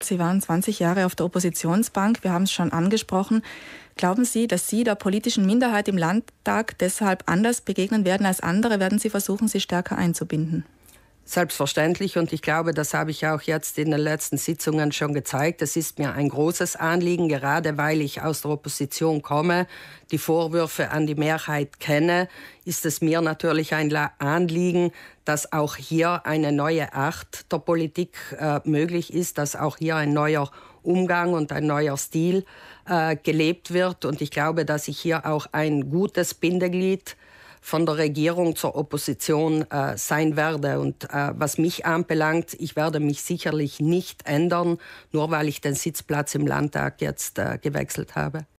Sie waren 20 Jahre auf der Oppositionsbank, wir haben es schon angesprochen. Glauben Sie, dass Sie der politischen Minderheit im Landtag deshalb anders begegnen werden als andere? Werden Sie versuchen, sie stärker einzubinden? Selbstverständlich und ich glaube, das habe ich auch jetzt in den letzten Sitzungen schon gezeigt. Es ist mir ein großes Anliegen, gerade weil ich aus der Opposition komme, die Vorwürfe an die Mehrheit kenne, ist es mir natürlich ein Anliegen, dass auch hier eine neue Art der Politik äh, möglich ist, dass auch hier ein neuer Umgang und ein neuer Stil äh, gelebt wird. Und ich glaube, dass ich hier auch ein gutes Bindeglied von der Regierung zur Opposition äh, sein werde. Und äh, was mich anbelangt, ich werde mich sicherlich nicht ändern, nur weil ich den Sitzplatz im Landtag jetzt äh, gewechselt habe.